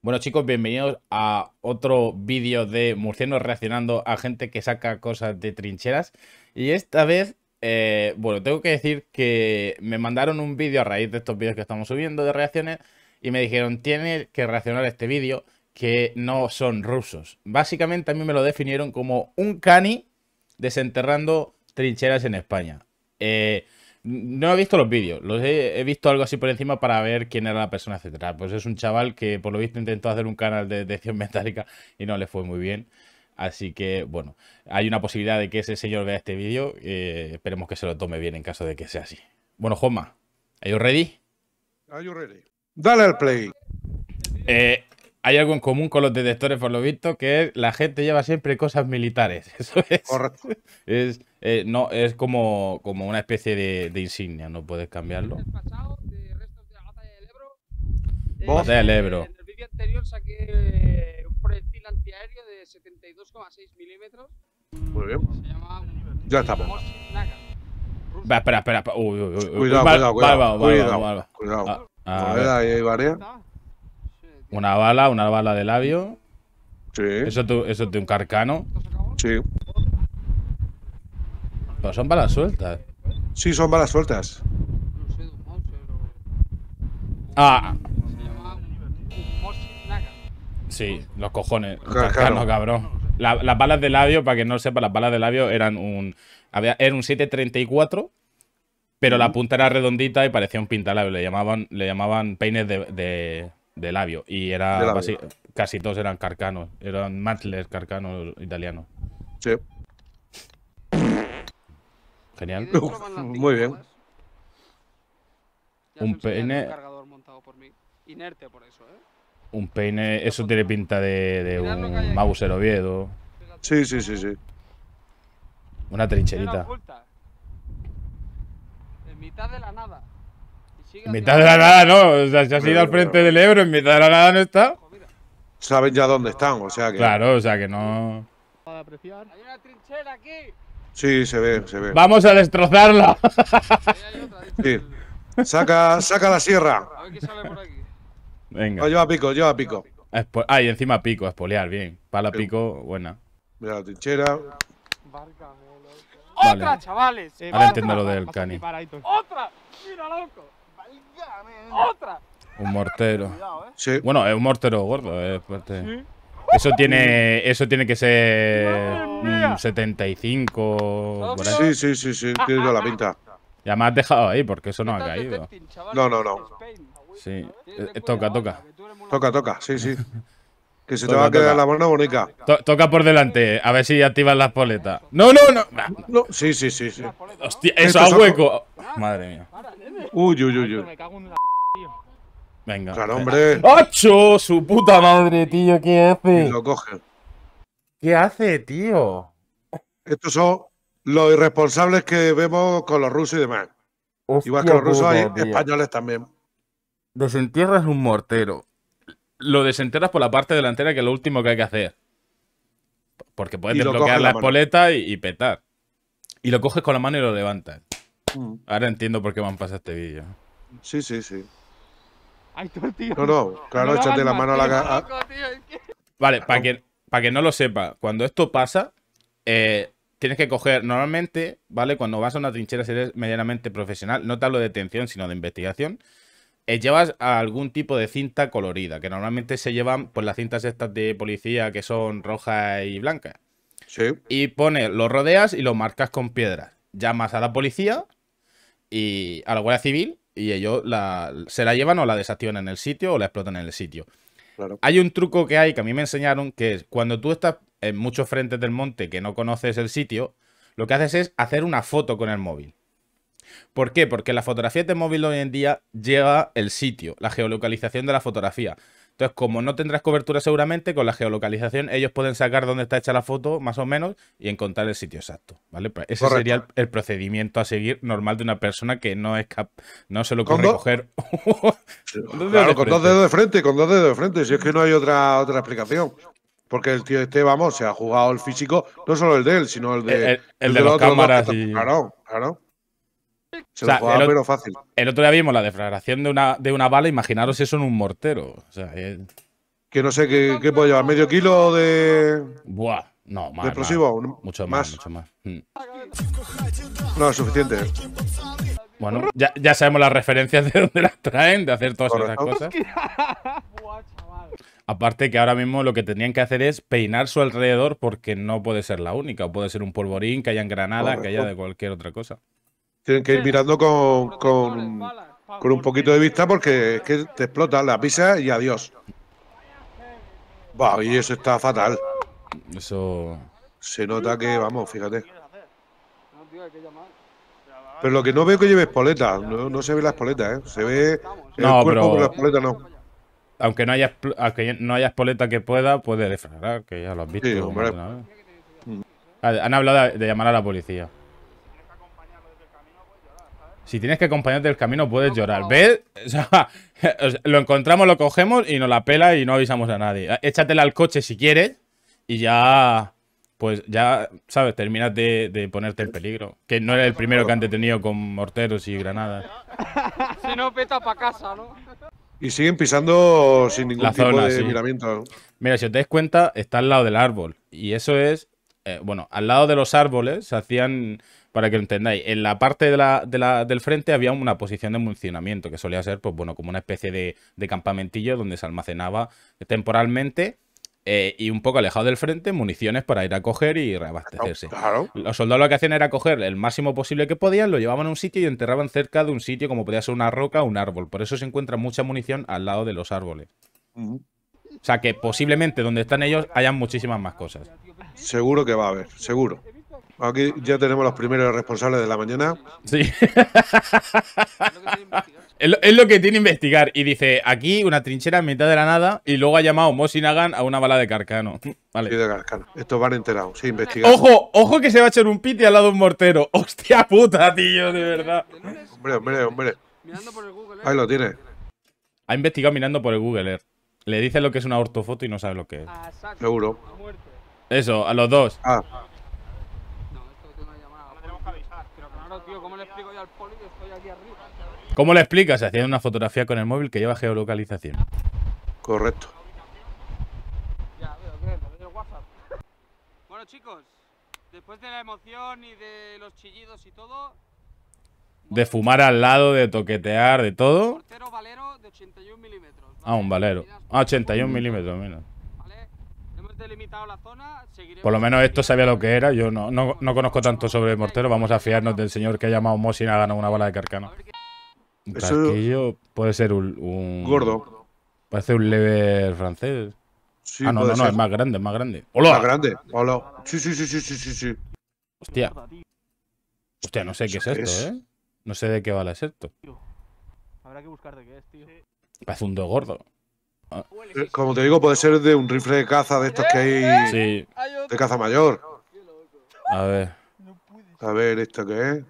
Bueno chicos, bienvenidos a otro vídeo de murcianos reaccionando a gente que saca cosas de trincheras Y esta vez, eh, bueno, tengo que decir que me mandaron un vídeo a raíz de estos vídeos que estamos subiendo de reacciones Y me dijeron, tiene que reaccionar este vídeo que no son rusos Básicamente a mí me lo definieron como un cani desenterrando trincheras en España eh, no he visto los vídeos, los he, visto algo así por encima para ver quién era la persona, etcétera. Pues es un chaval que por lo visto intentó hacer un canal de detección metálica y no le fue muy bien. Así que, bueno, hay una posibilidad de que ese señor vea este vídeo. Eh, esperemos que se lo tome bien en caso de que sea así. Bueno, joma ¿estás ready? Are ready? Dale al play. Eh, hay algo en común con los detectores, por lo visto, que es la gente lleva siempre cosas militares. Eso es. Correcto. Es, eh, no, es como, una especie de, insignia, no puedes cambiarlo. la Batalla del Ebro. En el vídeo anterior saqué eh, un proyectil antiaéreo de 72,6 milímetros. Muy bien. Se llama. Ya estamos. Va, espera, espera. Uy, uy, uy. Cuidado, cuidado, cuidado. Cuidado, cuidado. Cuidado. Una bala, una bala de labio. Sí. Eso, es de un carcano. Sí. Pero son balas sueltas. Sí, son balas sueltas. Ah. Sí, los cojones. Carcano, cabrón. las balas de labio, para que no lo sepa, las balas de labio eran un. Había, era un 734, pero la punta era redondita y parecía un pintalabio. Le llamaban, le llamaban peines de, de labio. Y era Casi, todos eran carcanos. Eran matles carcanos italianos. Sí. Genial. muy bien. Un peine. ¿eh? Un peine. Eso tiene pinta de, un Mauser Oviedo. Sí, sí, sí, sí. Una trincherita. En mitad de la nada. En mitad de la nada, no. O sea, si has ido al frente del Ebro, en mitad de la nada no está. Saben ya dónde están, o sea que. Claro, o sea que no. Hay una trinchera aquí. Sí, se ve, se ve. Vamos a destrozarla. Saca, saca la sierra. A ver qué sale por aquí. Venga. lleva pico, lleva pico. ah, y encima pico, a espolear, bien. Pala pico, buena. Mira la trinchera. ¡Otra, chavales! Eh, Ahora entiendo lo del cani. ¡Otra! ¡Mira, loco! ¡Otra! Un mortero. Eh. Sí. Bueno, es un mortero gordo. Es eh, Eso tiene, eso tiene que ser 75. Sí, sí, sí, sí, tiene la pinta. Ya me has dejado ahí porque eso no ha caído. No, no, no. Sí, eh, toca, toca. Toca, toca, sí, sí. Que se te va a quedar la mano bonita. toca por delante, a ver si activas las poletas. No, no, no. Sí, sí, sí, Hostia, eso hueco. Madre mía. Uy, uy, uy, uy. Me Venga. Claro, hombre. ¡Ocho! Su puta madre, tío, ¿qué hace? Y lo coge. ¿Qué hace, tío? Estos son los irresponsables que vemos con los rusos y demás. Igual que los rusos, hay españoles también. Desentierras un mortero. Lo desenterras por la parte delantera, que es lo último que hay que hacer. Porque puedes desbloquear la, espoleta y petar. Y lo coges con la mano y lo levantas. Mm. Ahora entiendo por qué me han pasado este vídeo. Sí, sí, sí. Ay, No, no, claro, échate la mano a la cara. Vale, para ah, que, que no lo sepa, cuando esto pasa, eh, tienes que coger, normalmente, ¿vale? Cuando vas a una trinchera, si eres medianamente profesional, no te hablo de detención, sino de investigación, eh, llevas algún tipo de cinta colorida, que normalmente se llevan, por pues, las cintas estas de policía que son rojas y blancas. Sí. Y pones, lo rodeas y lo marcas con piedras. Llamas a la policía y a la Guardia Civil y ellos se la llevan o la desactivan en el sitio o la explotan en el sitio. Hay un truco que hay que a mí me enseñaron que es cuando tú estás en muchos frentes del monte que no conoces el sitio, lo que haces es hacer una foto con el móvil. ¿Por qué? Porque la fotografía de móvil hoy en día llega el sitio, la geolocalización de la fotografía. Entonces, como no tendrás cobertura seguramente, con la geolocalización ellos pueden sacar dónde está hecha la foto, más o menos, y encontrar el sitio exacto. ¿vale? Pues ese sería el, procedimiento a seguir normal de una persona que no es no se lo puede coger. con dos dedos de frente, con dos dedos de frente, si es que no hay otra, otra explicación. Porque el tío este, vamos, se ha jugado el físico, no solo el de él, sino el de, el, de, de, cámaras. Claro, claro o sea, el, fácil. El otro día vimos la deflagración de una, de una bala, imaginaros eso en un mortero. Eh, que no sé qué, puede puedo llevar, medio kilo de. Buah, no, más. mucho más, hmm. No, es suficiente. Bueno, ya, sabemos las referencias de dónde las traen, de hacer todas esas cosas. Aparte que ahora mismo lo que tenían que hacer es peinar su alrededor porque no puede ser la única, puede ser un polvorín, que haya en granada, que haya de cualquier otra cosa. Tienen que ir mirando con, un poquito de vista porque es que te explota la pisa y adiós. y eso está fatal. Eso. Se nota que, vamos, fíjate. Pero lo que no veo que lleve espoleta. No, se ve la espoleta, ¿eh? Se ve no, pero... la no aunque no haya aunque no haya espoleta que pueda, puede defraudar, que ya lo has visto. Han hablado de, llamar a la policía. Si tienes que acompañarte del camino, puedes llorar. ¿Ves? lo encontramos, lo cogemos y nos la pela y no avisamos a nadie. Échatela al coche si quieres y ya. Pues ya, ¿sabes? Terminas de, ponerte en peligro. Que no era el primero que han detenido con morteros y granadas. Si no, peta para casa, ¿no? Y siguen pisando sin ningún tipo de miramiento. Mira, si os dais cuenta, está al lado del árbol. Y eso es. Eh, bueno, al lado de los árboles se hacían para que lo entendáis, en la parte del frente había una posición de municionamiento que solía ser, pues bueno, como una especie de, campamentillo donde se almacenaba temporalmente eh, y un poco alejado del frente, municiones para ir a coger y reabastecerse. Los soldados lo que hacían era coger el máximo posible que podían, lo llevaban a un sitio y enterraban cerca de un sitio como podía ser una roca o un árbol. Por eso se encuentra mucha munición al lado de los árboles. O sea que posiblemente donde están ellos hayan muchísimas más cosas. Seguro que va a haber, seguro. Aquí ya tenemos los primeros responsables de la mañana. Sí. es, lo, que tiene investigar. Y dice, aquí una trinchera en mitad de la nada y luego ha llamado Nagan a una bala de Carcano. Vale. Sí, Carcano. Estos van enterados, sí, ¡Ojo! ¡Ojo que se va a echar un piti al lado de un mortero! ¡Hostia puta, tío! De verdad. Hombre, hombre, hombre. ¿eh? Ahí lo tiene. Ha investigado mirando por el Google Earth. Le dice lo que es una ortofoto y no sabe lo que es. Ah, Seguro. Eso, a los dos. Ah. ¿cómo le explico yo al explicas? Haciendo una fotografía con el móvil que lleva geolocalización. Correcto. Ya, veo WhatsApp. Bueno, chicos, después de la emoción y de los chillidos y todo. De fumar al lado, de toquetear, de todo. Ah, un valero. Ah, 81 milímetros, menos la zona, Por lo menos esto sabía lo que era. Yo no, conozco tanto sobre el mortero. Vamos a fiarnos del señor que ha llamado Mosin A ha una bala de carcano. Un puede ser un, un... Gordo. Parece un leve francés. ah, no, no, no, es más grande, es más grande. ¡Hola! Más grande, hola. Sí, sí, sí, sí, sí, sí, sí. Hostia. Hostia, no sé qué es esto, ¿eh? No sé de qué vale es esto. Habrá que buscar de qué es, tío. Parece un dos gordo. Ah. Eh, como te digo, puede ser de un rifle de caza de estos que hay. ¡Eh, eh, de caza mayor. A ver. A ver, ¿esto qué es?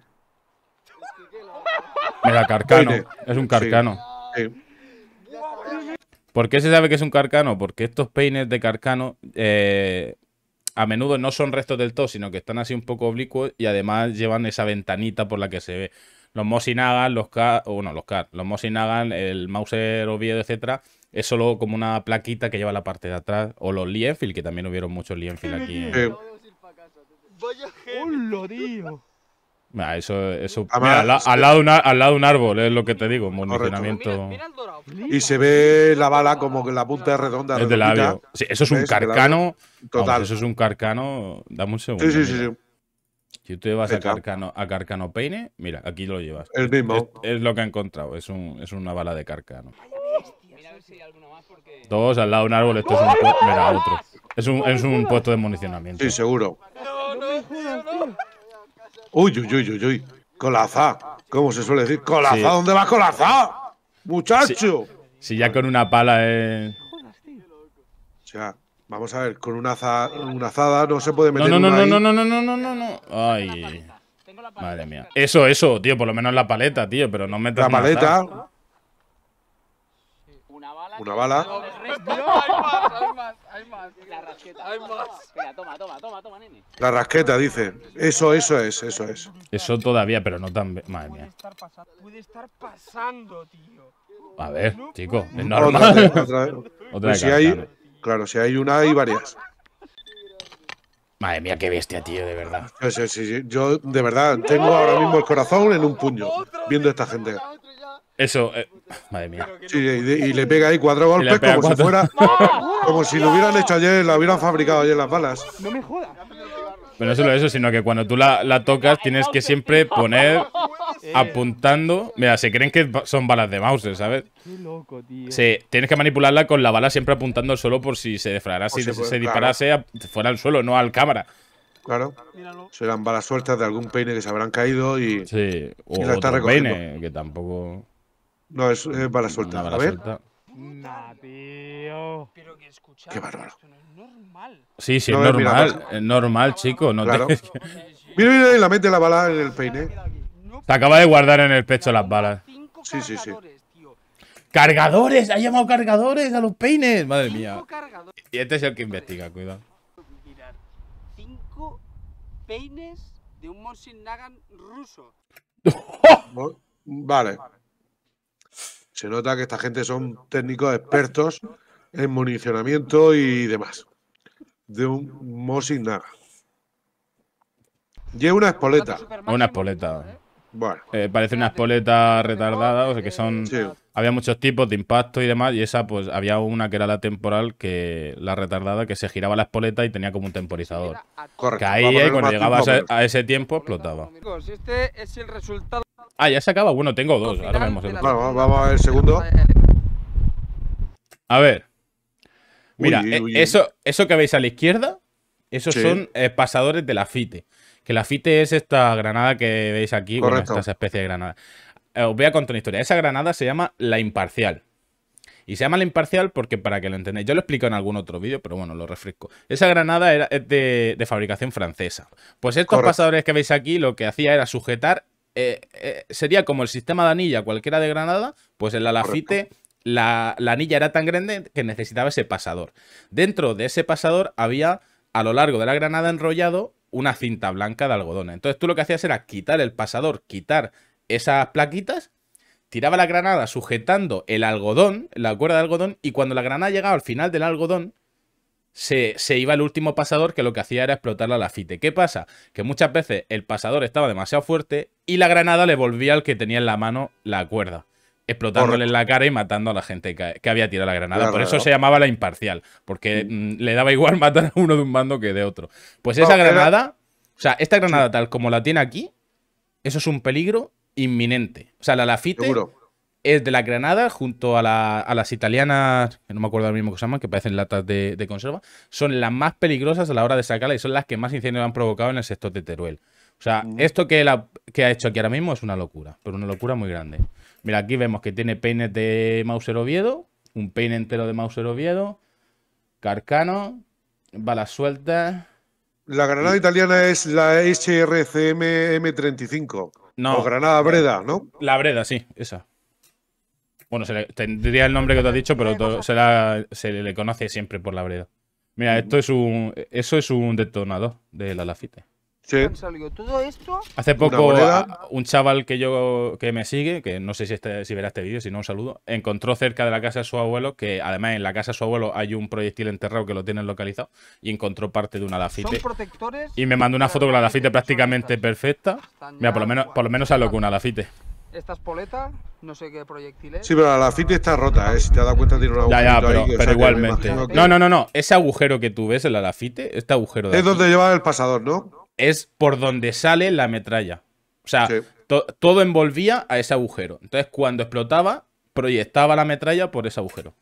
Mira, carcano. Es un carcano. ¿Por qué se sabe que es un carcano? Porque estos peines de carcano a menudo no son restos del todo, sino que están así un poco oblicuos y además llevan esa ventanita por la que se ve. Los Mosinagan, los Car, bueno, los Car, los Mosinagan, el Mauser Oviedo, etcétera, es solo como una plaquita que lleva la parte de atrás. O los Lienfil, que también hubieron muchos Lienfil aquí. Eh. tío! eso, eso al, lado al, lado de un árbol es lo que te digo, municionamiento. Y se ve la bala como que la punta es redonda. Es de labio. eso es un carcano. Total. eso es un carcano. Dame un segundo. Sí, sí, sí, si tú llevas a carcano, a carcano peine, mira, aquí lo llevas. El Es, lo que ha encontrado. Es, es una bala de carcano. Todos Dos al lado de un árbol, esto es un, Es un, puesto de municionamiento. Sí, seguro. Uy, uy, uy, uy, uy. ¿Cómo se suele decir? colaza ¿Dónde vas, colaza Muchacho. Si, ya con una pala es. Eh. O sea, vamos a ver, con una, azada no se puede meter. No, no, no, no, no, no, no, no, no, Ay. Madre mía. Eso, eso, tío, por lo menos la paleta, tío, pero no metas. La paleta. Una bala. No, hay más, hay más, hay más. La rasqueta. Hay más. toma, toma, toma, toma, nene. La rasqueta, dice. Eso, eso es, eso es. Eso todavía, pero no tan. Madre mía. Puede estar pasando, tío. A ver, chico, es normal. Otra, vez. Pues claro, si hay una, hay varias. Madre mía, qué bestia, tío, de verdad. sí, Yo, de verdad, tengo ahora mismo el corazón en un puño viendo a esta gente. Eso, eh, madre mía. Sí, y, le pega ahí cuatro golpes como si fuera. como si lo hubieran hecho ayer, la hubieran fabricado ayer las balas. No me jodas. Pero no solo eso, sino que cuando tú la, tocas tienes que siempre poner apuntando. Mira, se creen que son balas de mouse, ¿sabes? Qué loco, tío. Sí, tienes que manipularla con la bala siempre apuntando al suelo por si se desfrarase si se, disparase fuera al suelo, no al cámara. Claro. Serán balas sueltas de algún peine que se habrán caído y. Sí, o peine, que tampoco. No, es, para eh, bala suelta. a ver. Suelta. Qué bárbaro. es normal. Sí, sí, es normal. es normal, chico. No te... mira, mira, la mete la bala en el peine. Se acaba de guardar en el pecho las balas. Sí, sí, sí. ¡Cargadores! ¡Ha llamado cargadores a los peines! Madre mía. Y este es el que investiga, cuidado. Cinco peines de un Monsignagan ruso. vale. Se nota que esta gente son técnicos expertos en municionamiento y demás. De un Mosin Naga. Lleva una espoleta. Una espoleta. Bueno. Eh, parece una espoleta retardada, o que son. Había muchos tipos de impacto y demás, y esa, pues había una que era la temporal, que la retardada, que se giraba la espoleta y tenía como un temporizador. Correcto. Que ahí, eh, cuando llegabas a, ese tiempo, explotaba. este es el resultado. Ah, ya se acaba. Bueno, tengo dos. Ahora vemos Vamos, a ver el segundo. A ver. Mira, eh, Eso, eso que veis a la izquierda, esos son eh, pasadores de la FITE. Que la FITE es esta granada que veis aquí, con bueno, estas especies de granada. Eh, os voy a contar una historia. Esa granada se llama la imparcial. Y se llama la imparcial porque, para que lo entendáis, yo lo explico en algún otro vídeo, pero bueno, lo refresco. Esa granada era, es de, fabricación francesa. Pues estos pasadores que veis aquí lo que hacía era sujetar eh, eh, sería como el sistema de anilla cualquiera de Granada, pues en la la, la, anilla era tan grande que necesitaba ese pasador. Dentro de ese pasador había a lo largo de la Granada enrollado una cinta blanca de algodón. Entonces tú lo que hacías era quitar el pasador, quitar esas plaquitas, tiraba la granada sujetando el algodón, la cuerda de algodón, y cuando la granada llegaba al final del algodón, se, iba el último pasador que lo que hacía era explotar la lafite. ¿Qué pasa? Que muchas veces el pasador estaba demasiado fuerte y la granada le volvía al que tenía en la mano la cuerda explotándole en la cara y matando a la gente que, había tirado la granada. Por eso se llamaba la imparcial, porque mm. Mm, le daba igual matar a uno de un bando que de otro. Pues esa granada, o sea, esta granada tal como la tiene aquí, eso es un peligro inminente. O sea, la lafite es de la Granada, junto a, las italianas, que no me acuerdo ahora mismo que se llaman, que parecen latas de, conserva, son las más peligrosas a la hora de sacarla y son las que más incendios han provocado en el sector de Teruel. O sea, mm. esto que, la, que ha hecho aquí ahora mismo es una locura, pero una locura muy grande. Mira, aquí vemos que tiene peines de Mauser Oviedo, un peine entero de Mauser Oviedo, carcano, balas sueltas. La granada italiana es la HRCM M35. No. O Granada Breda, ¿no? La Breda, sí, esa. Bueno, tendría el nombre que te has dicho, pero se, le conoce siempre por la breda. Mira, esto es un, eso es un detonador de la lafite. Sí. Hace poco un chaval que yo que me sigue, que no sé si, este, si verá este vídeo, si no un saludo, encontró cerca de la casa de su abuelo, que además en la casa de su abuelo hay un proyectil enterrado que lo tienen localizado, y encontró parte de una lafite. ¿Son protectores y me mandó una foto con la lafite prácticamente perfecta. Mira, por lo menos, por lo menos a una lafite. Estas poletas, no sé qué proyectil Sí, pero la alafite está rota, ¿eh? Si te has dado cuenta, tiene un Ya, ya, pero, igualmente. No, no, no, no. Ese agujero que tú ves el alafite lafite, este agujero. De es donde lleva el pasador, ¿no? Es por donde sale la metralla. O sea, todo envolvía a ese agujero. Entonces, cuando explotaba, proyectaba la metralla por ese agujero.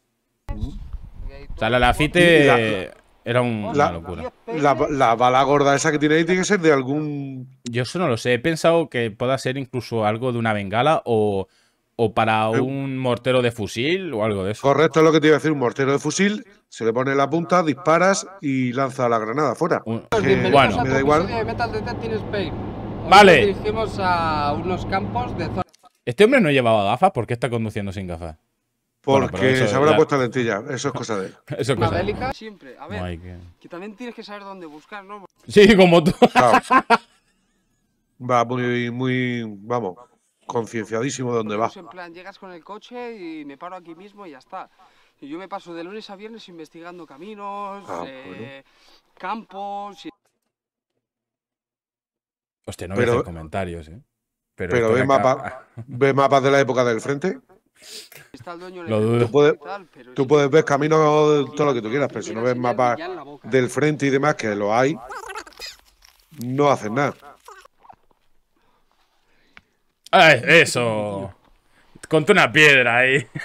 O sea, la alafite era una locura. La, bala gorda esa que tiene ahí tiene que ser de algún. Yo eso no lo sé. He pensado que pueda ser incluso algo de una bengala o, para eh, un mortero de fusil o algo de eso. Correcto, es lo que te iba a decir. Un mortero de fusil, se le pone la punta, disparas y lanza la granada afuera. bueno, me da igual. Vale. Este hombre no llevaba gafas, ¿por qué está conduciendo sin gafas? Porque se habrá puesto lentilla, eso es cosa de eso es cosa siempre. A ver, que... también tienes que saber dónde buscar, ¿no? Sí, como tú. Va muy, muy, vamos, concienciadísimo de dónde va. En plan, llegas con el coche y me paro aquí mismo y ya está. Y yo me paso de lunes a viernes investigando caminos, ah, eh, campos. Hostia, no pero, comentarios, ¿eh? Pero, ve, ve mapas de la época del frente lo Tú puedes, tú puedes ver camino todo lo que tú quieras, pero si no ves mapas del frente y demás, que lo hay, no haces nada. eso. Conté una piedra ahí.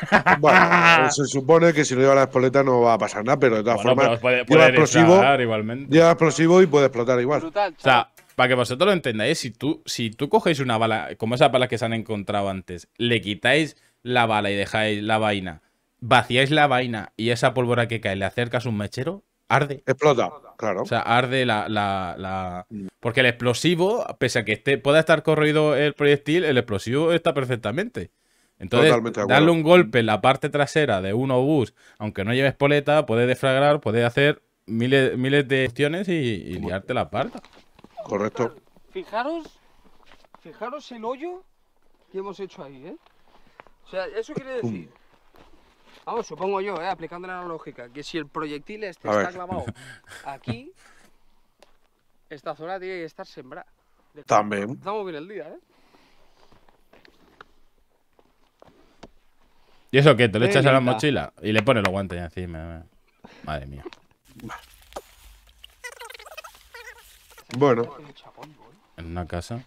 Eh, se supone que si no lleva la espoleta no va a pasar nada, pero de todas formas. Puede, puede explosivo. Igualmente. Lleva explosivo y puede explotar igual. o sea, para que vosotros lo entendáis, si tú, si tú cogéis una bala, como esas balas que se han encontrado antes, le quitáis la bala y dejáis la vaina, vaciáis la vaina y esa pólvora que cae le acercas un mechero, arde. Explota, claro. O sea, arde la, Porque el explosivo, pese a que esté, pueda estar corroído el proyectil, el explosivo está perfectamente. Entonces, darle un golpe en la parte trasera de un obús, aunque no lleves poleta, puede defragar puede hacer miles, miles de cuestiones y, liarte la parte Correcto. Fijaros, fijaros el hoyo que hemos hecho ahí, ¿eh? O sea, eso quiere decir... Vamos, supongo yo, eh, aplicando la lógica, que si el proyectil este está clavado aquí, esta zona tiene que estar sembrada. También. Estamos bien el día, ¿eh? ¿Y eso qué? ¿Te lo echas a la mochila? Y le pones los guantes encima. Eh. Madre mía. Bueno. En una casa.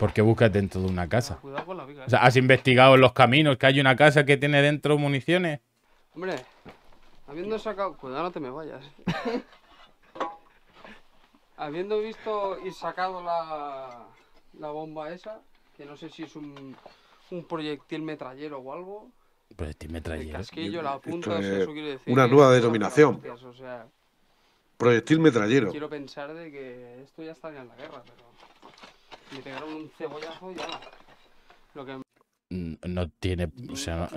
¿Por qué buscas dentro de una casa? Cuidado con la O sea, eh. ¿has investigado en los caminos que hay una casa que tiene dentro municiones? Hombre, habiendo sacado... Cuidado, no te me vayas. habiendo visto y sacado la, la bomba esa, que no sé si es un, un proyectil metrallero o algo, Proyectil metrallero. que casquillo, la punta, eso, quiere decir. Una nueva denominación. proyectil metrallero. Quiero pensar de que esto ya estaría en la guerra, pero un cebollazo ya. Mm, no tiene. O sea,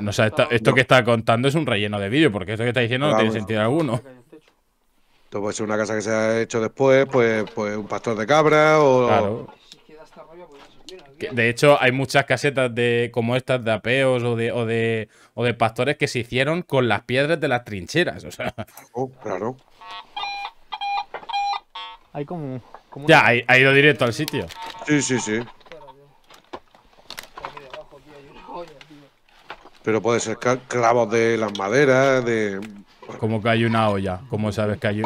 esto, que está contando es un relleno de vídeo, porque esto que está diciendo no, ah, tiene sentido alguno. Esto puede ser una casa que se ha hecho después, pues, pues un pastor de cabra o. De hecho, hay muchas casetas de como estas de apeos o de, o de, pastores que se hicieron con las piedras de las trincheras. O sea. Oh, claro. Hay como, ya, ha ido directo al sitio. Sí, sí, sí. Pero puede ser clavos de las maderas, de... Como que hay una olla, como sabes que hay...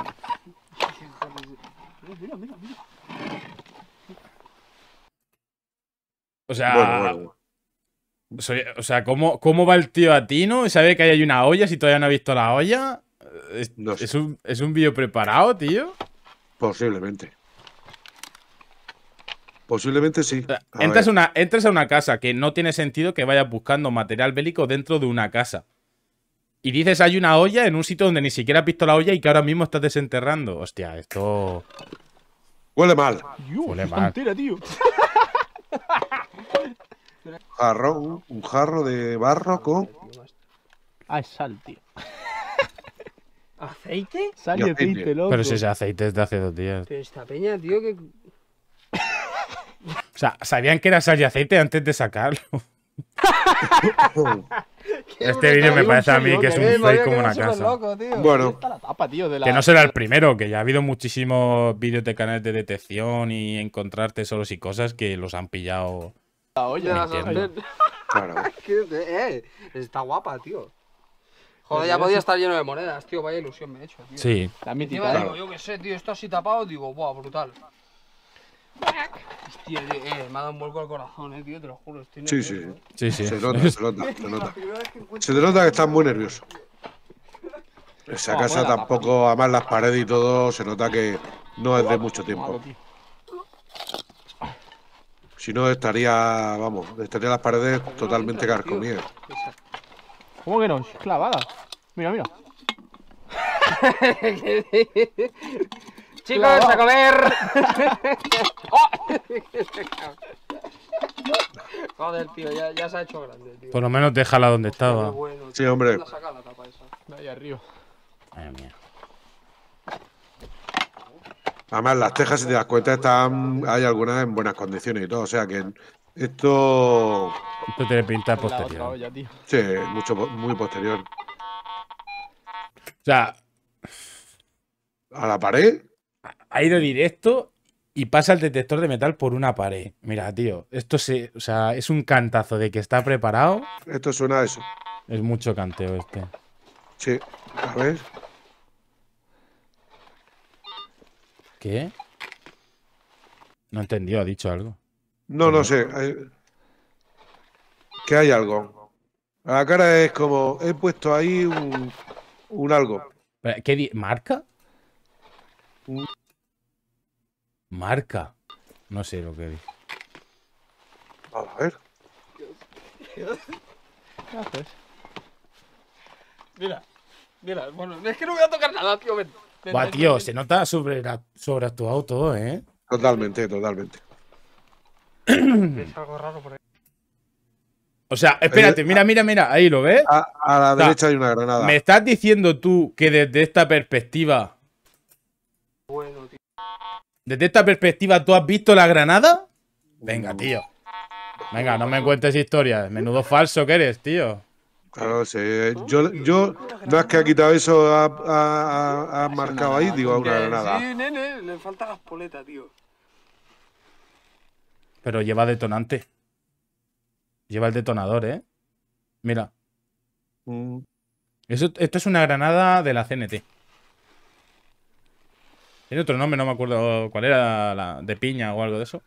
O sea... o sea, ¿cómo, ¿cómo, va el tío a ti, no? sabe que hay una olla si todavía no ha visto la olla? ¿Es, un, ¿es un vídeo preparado, tío? Posiblemente. Posiblemente sí. Eh, entras, a una, entras a una casa que no tiene sentido que vayas buscando material bélico dentro de una casa. Y dices hay una olla en un sitio donde ni siquiera has visto la olla y que ahora mismo estás desenterrando. Hostia, esto. Huele mal. Huele mal. tío. jarro, un, jarro de barro con. Ah, es sal, tío. ¿Aceite? Sal y aceite, loco. Pero si ese aceite es de hace dos días. Pero esta peña, tío, que. O sea, sabían que era sal y aceite antes de sacarlo. este vídeo me parece a mí que es un fake como una casa. Bueno, que no será el primero, que ya ha habido muchísimos vídeos de canales de detección y encontrar tesoros y cosas que los han pillado. La olla, claro. eh, está guapa, tío. Joder, ya podía estar lleno de monedas, tío. Vaya ilusión me he hecho, tío. Sí. La mítica, digo, eh. yo qué sé, tío. Esto así tapado, digo, buah, brutal. Hostia, eh, me ha dado un vuelco al corazón, eh, tío, te lo juro. sí, sí. sí, Se nota, se nota, se nota. Se te nota que estás muy nervioso. Esa casa tampoco, además las paredes y todo, se nota que no es de mucho tiempo. Si no, estaría, vamos, estaría las paredes totalmente carcomidas. ¿Cómo que no? clavada. Mira, mira. Chicos, a comer. Joder, tío, ya, ya, se ha hecho grande, tío. Por lo menos déjala donde estaba. sí, hombre. La saca la tapa esa. Ahí arriba. Ay, Además, las tejas, si te das cuenta, están, hay algunas en buenas condiciones y todo. O sea que esto. Esto tiene pinta posterior. sí, mucho, muy posterior. O sea. ¿A la pared? ha ido directo y pasa el detector de metal por una pared. Mira, tío, esto se, o sea, es un cantazo de que está preparado. Esto suena a eso. Es mucho canteo este. Sí, a ver. ¿Qué? No entendió, ha dicho algo. No, no sé. Que hay algo. la cara es como. He puesto ahí un, un algo. ¿Qué marca? Marca. No sé lo que vi. A ver. ¿Qué haces? Mira, mira, bueno, es que no voy a tocar nada, tío. Va, tío, se nota sobre la, tu todo, ¿eh? Totalmente, totalmente. es algo raro por ahí. O sea, espérate, mira, mira, mira, ahí lo ves. A, la derecha hay una granada. ¿Me estás diciendo tú que desde esta perspectiva desde esta perspectiva, ¿tú has visto la granada? Venga, tío. Venga, no me cuentes historias. Menudo falso que eres, tío. Claro, sí. Eh, yo, yo no que ha quitado eso, ha, marcado ahí, digo, una granada. Sí, nene, le falta poletas, tío. Pero lleva detonante. Lleva el detonador, ¿eh? Mira. Mm. esto es una granada de la CNT. Tiene otro nombre, no me acuerdo cuál era, la de piña o algo de eso.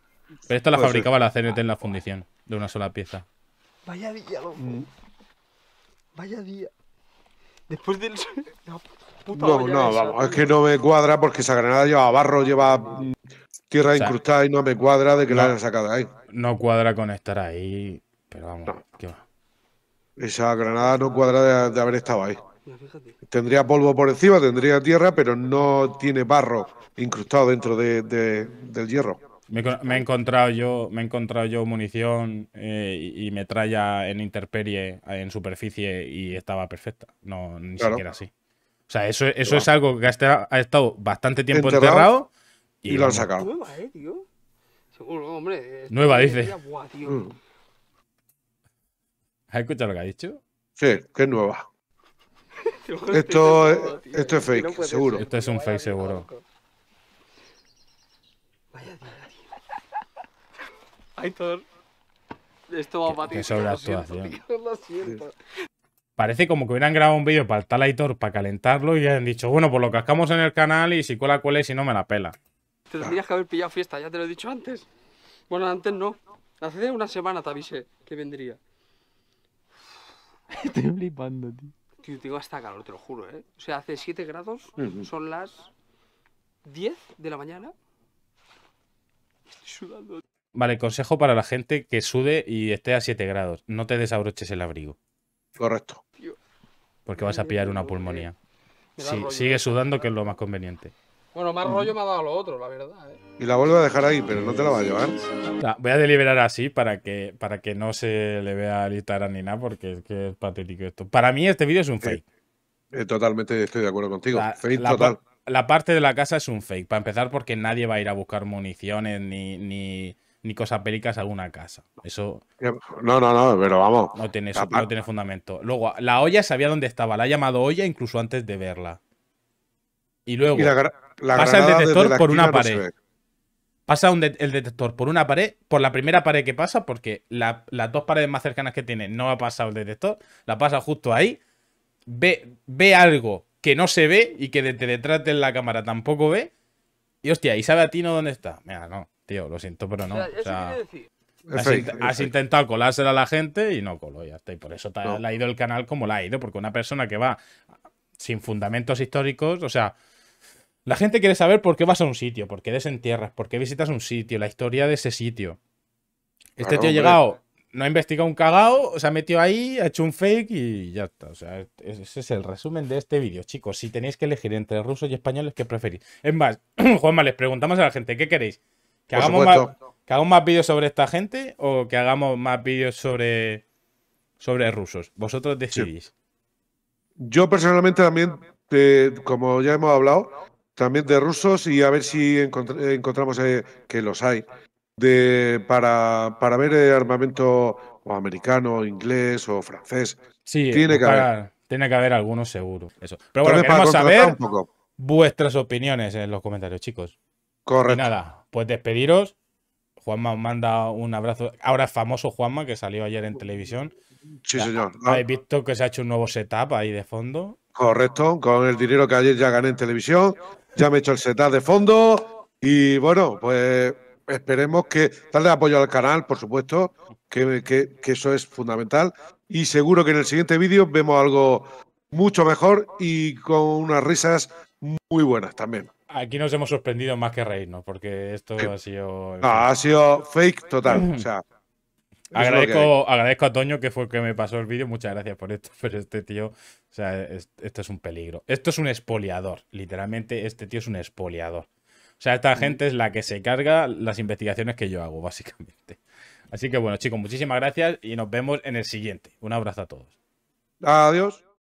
Pero esta la fabricaba la CNT en la fundición, de una sola pieza. Vaya día, loco. Mm. Vaya día. Después del... no, no, vamos, es que no me cuadra porque esa granada lleva barro, lleva ah. tierra incrustada y no me cuadra de que la hayan sacado ahí. No cuadra con estar ahí, pero vamos, ¿qué va? Esa granada no cuadra de haber estado ahí. Tendría polvo por encima, tendría tierra, pero no tiene barro incrustado dentro del hierro. Me, he encontrado yo, me he encontrado yo munición eh, y, metralla en interperie, eh, en superficie, y estaba perfecta. No, ni siquiera así. O sea, eso, es algo que ha estado, bastante tiempo enterrado, y, lo han sacado. Nueva, eh, Seguro, hombre. Nueva, dice. Mm. ¿Has escuchado lo que ha dicho? Sí, que es nueva. esto, esto es fake, seguro. Esto es un fake, seguro. Vaya Aitor, esto va a batir. Qué sobreactuación. Parece como que hubieran grabado un vídeo para el tal Aitor para calentarlo y han dicho, bueno, pues lo cascamos en el canal y si cuela cuele, si no me la pela. Te tendrías que haber pillado fiesta, ya te lo he dicho antes. Bueno, antes no. Hace una semana te avisé que vendría. Estoy flipando, tío. Yo digo hasta calor, te lo juro, ¿eh? O sea, hace 7 grados, son las 10 de la mañana. Estoy sudando. Vale, consejo para la gente que sude y esté a 7 grados. No te desabroches el abrigo. Correcto. Porque vas a pillar una pulmonía. Sí, sigue ¿eh? sudando, que es lo más conveniente. Bueno, más rollo me ha dado lo otro, la verdad. Eh. Y la vuelvo a dejar ahí, pero no te la va a llevar. voy a deliberar así para que, para que no se le vea el Instagram ni nada, porque es patético esto. Para mí este vídeo es un fake. Eh, totalmente estoy de acuerdo contigo. fake total. La parte de la casa es un fake, para empezar, porque nadie va a ir a buscar municiones ni, cosas pélicas a alguna casa. Eso. Eh, no, no, no, pero vamos. No tiene, fundamento. Luego, la olla sabía dónde estaba, la ha llamado olla incluso antes de verla. Y luego pasa el detector por una pared. pasa el detector por una pared, por la primera pared que pasa, porque las dos paredes más cercanas que tiene no ha pasado el detector, la pasa justo ahí, ve, ve algo que no se ve y que desde detrás de la cámara tampoco ve, y hostia, ¿y sabe a ti no dónde está? Mira, no, tío, lo siento, pero no. O sea, has, intentado colársela a la gente y no coló, ya está. Y por eso te ha ido el canal como la ha ido, porque una persona que va sin fundamentos históricos, o sea, la gente quiere saber por qué vas a un sitio, por qué desentierras, por qué visitas un sitio, la historia de ese sitio. Este tío ha llegado, no ha investigado un cagao, se ha metido ahí, ha hecho un fake y ya está. O sea, ese es el resumen de este vídeo, chicos. Si tenéis que elegir entre rusos y españoles, ¿qué preferís? Es más, Juanma, les preguntamos a la gente, ¿qué queréis? ¿Que, hagamos más, vídeos sobre esta gente o que hagamos más vídeos sobre, sobre rusos? Vosotros decidís. Yo personalmente también, como ya hemos hablado, también de rusos y a ver si encontramos eh, que los hay de para, ver eh, armamento o americano, inglés o francés. Sí, tiene que haber. Tiene que haber algunos seguro. Eso. Pero bueno, a saber vuestras opiniones en los comentarios, chicos. Correcto. Y nada, pues despediros. Juanma os manda un abrazo. Ahora famoso Juanma que salió ayer en televisión. Sí, señor. Habéis visto que se ha hecho un nuevo setup ahí de fondo. Correcto, con el dinero que ayer ya gané en televisión. Ya me he hecho el setup de fondo y bueno, pues esperemos que darle apoyo al canal, por supuesto, que, que, eso es fundamental. Y seguro que en el siguiente vídeo vemos algo mucho mejor y con unas risas muy buenas también. Aquí nos hemos sorprendido más que reírnos, porque esto ha sido. ha sido fake total. o sea, Agradezco, agradezco a Toño que fue el que me pasó el vídeo. Muchas gracias por esto. Pero este tío, o sea, esto es un peligro. Esto es un expoliador. Literalmente, este tío es un expoliador. O sea, esta mm. gente es la que se carga las investigaciones que yo hago, básicamente. Así que bueno, chicos, muchísimas gracias y nos vemos en el siguiente. Un abrazo a todos. Adiós.